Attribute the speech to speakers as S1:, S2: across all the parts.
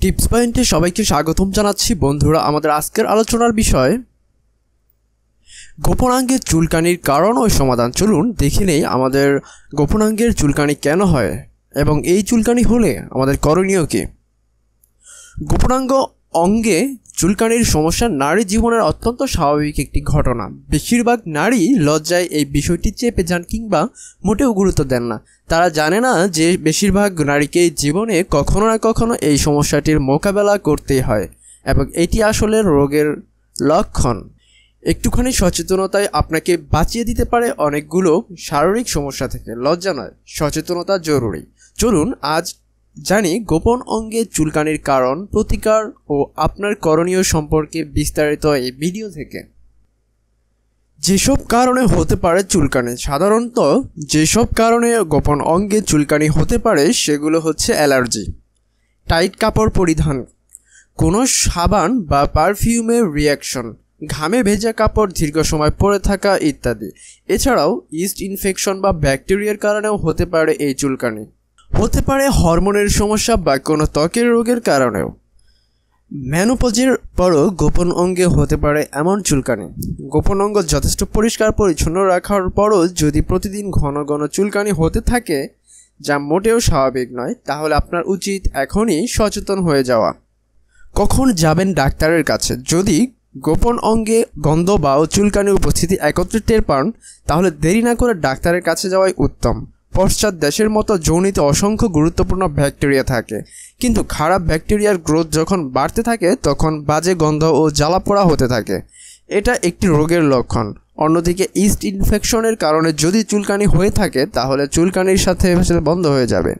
S1: tips পয়েন্টে সবাইকে স্বাগতম জানাচ্ছি বন্ধুরা আমাদের আজকের আলোচনার বিষয় গোপনাঙ্গের চুলকানির কারণ ও সমাধান চলুন দেখে নেই আমাদের গোপনাঙ্গের চুলকানি কেন হয় এবং এই চুলকানি হলে আমাদের করণীয় কী গোপনাঙ্গ অঙ্গে চুলকানির সমস্যা নারী জীবনের অত্যন্ত স্বাভাবিক একটি ঘটনা বেশিরভাগ নারী লজ্জায় এই বিষয়টি চেপে যান কিংবা মোটেও গুরুত্ব দেন না তারা জানে না যে বেশিরভাগ নারীকে জীবনে কখনো না কখনো এই সমস্যাটির মোকাবেলা করতেই হয় এবং এটি আসলে রোগের লক্ষণ একটুখানি সচেতনতায় আপনাকে বাঁচিয়ে দিতে পারে অনেকগুলো শারীরিক সমস্যা থেকে লজ্জা নয় সচেতনতা জরুরি চলুন আজ জানি গোপন অঙ্গে চুলকানির কারণ প্রতিকার ও আপনার করণীয় সম্পর্কে বিস্তারিত এই ভিডিও থেকে যেসব কারণে হতে পারে চুলকানি সাধারণত যেসব কারণে গোপন অঙ্গে চুলকানি হতে পারে সেগুলো হচ্ছে অ্যালার্জি টাইট কাপড় পরিধান কোনো সাবান বা পারফিউমের রিয়াকশন ঘামে ভেজা কাপড় দীর্ঘ সময় পরে থাকা ইত্যাদি এছাড়াও ইস্ট ইনফেকশন বা ব্যাকটেরিয়ার কারণেও হতে পারে এই চুলকানি হতে পারে হরমোনের সমস্যা বা কোনো ত্বকের রোগের কারণেও ম্যানোপজের পরও গোপন অঙ্গে হতে পারে এমন চুলকানি গোপন অঙ্গ যথেষ্ট পরিষ্কার পরিচ্ছন্ন রাখার পরও যদি প্রতিদিন ঘন ঘন চুলকানি হতে থাকে যা মোটেও স্বাভাবিক নয় তাহলে আপনার উচিত এখনই সচেতন হয়ে যাওয়া কখন যাবেন ডাক্তারের কাছে যদি গোপন অঙ্গে গন্ধ বা চুলকানি উপস্থিতি একত্রিত টের পান তাহলে দেরি না করে ডাক্তারের কাছে যাওয়াই উত্তম পশ্চাৎ দেশের মতো যৌনিতে অসংখ্য গুরুত্বপূর্ণ ব্যাকটেরিয়া থাকে কিন্তু খারাপ ব্যাকটেরিয়ার গ্রোথ যখন বাড়তে থাকে তখন বাজে গন্ধ ও জ্বালাপোড়া হতে থাকে এটা একটি রোগের লক্ষণ অন্যদিকে ইস্ট ইনফেকশনের কারণে যদি চুলকানি হয়ে থাকে তাহলে চুলকানির সাথে বন্ধ হয়ে যাবে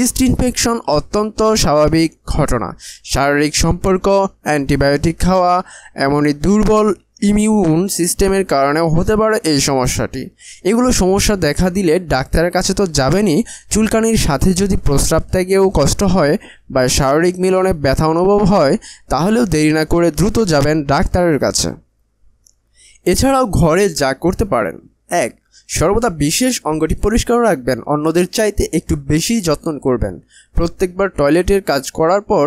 S1: ইস্ট ইনফেকশন অত্যন্ত স্বাভাবিক ঘটনা শারীরিক সম্পর্ক অ্যান্টিবায়োটিক খাওয়া এমনই দুর্বল ইমিউন সিস্টেমের কারণেও হতে পারে এই সমস্যাটি এগুলো সমস্যা দেখা দিলে ডাক্তারের কাছে তো যাবেনই চুলকানির সাথে যদি প্রস্রাব ত্যাগেও কষ্ট হয় বা শারীরিক মিলনে ব্যথা অনুভব হয় তাহলেও দেরি না করে দ্রুত যাবেন ডাক্তারের কাছে এছাড়াও ঘরে যা করতে পারেন এক সর্বদা বিশেষ অঙ্গটি পরিষ্কার রাখবেন অন্যদের চাইতে একটু বেশি যত্ন করবেন প্রত্যেকবার টয়লেটের কাজ করার পর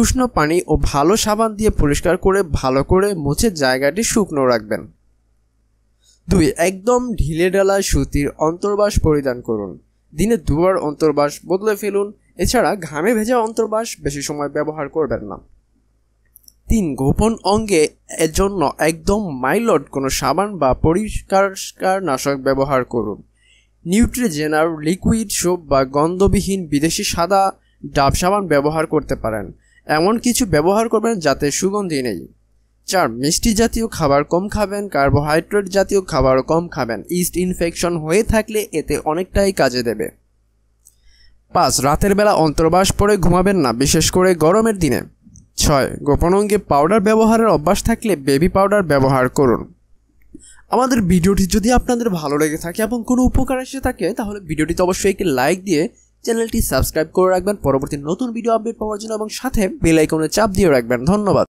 S1: উষ্ণ পানি ও ভালো সাবান দিয়ে পরিষ্কার করে ভালো করে মুছে জায়গাটি শুকনো রাখবেন দুই একদম ঢিলে ঢালা সুতির অন্তর্বাস পরিধান করুন দিনে দুবার অন্তর্বাস বদলে ফেলুন এছাড়া ঘামে ভেজা অন্তর্বাস বেশি সময় ব্যবহার করবেন না তিন গোপন অঙ্গে এর জন্য একদম মাইলট কোনো সাবান বা পরিষ্কার নাশক ব্যবহার করুন নিউট্রিজেনার লিকুইড সোপ বা গন্ধবিহীন বিদেশি সাদা ডাব সাবান ব্যবহার করতে পারেন এমন কিছু ব্যবহার করবেন যাতে সুগন্ধি নেই চার মিষ্টি জাতীয় খাবার কম খাবেন কার্বোহাইড্রেট জাতীয় খাবার কম খাবেন ইস্ট ইনফেকশন হয়ে থাকলে এতে অনেকটাই কাজে দেবে পাঁচ রাতের বেলা অন্তর্বাস পরে ঘুমাবেন না বিশেষ করে গরমের দিনে ছয় গোপন অঙ্গে পাউডার ব্যবহারের অভ্যাস থাকলে বেবি পাউডার ব্যবহার করুন আমাদের ভিডিওটি যদি আপনাদের ভালো লেগে থাকে এবং কোনো উপকার এসে থাকে তাহলে ভিডিওটিতে অবশ্যই একটি লাইক দিয়ে চ্যানেলটি সাবস্ক্রাইব করে রাখবেন পরবর্তী নতুন ভিডিও আপডেট পাওয়ার জন্য এবং সাথে বেলাইকনে চাপ দিয়ে রাখবেন ধন্যবাদ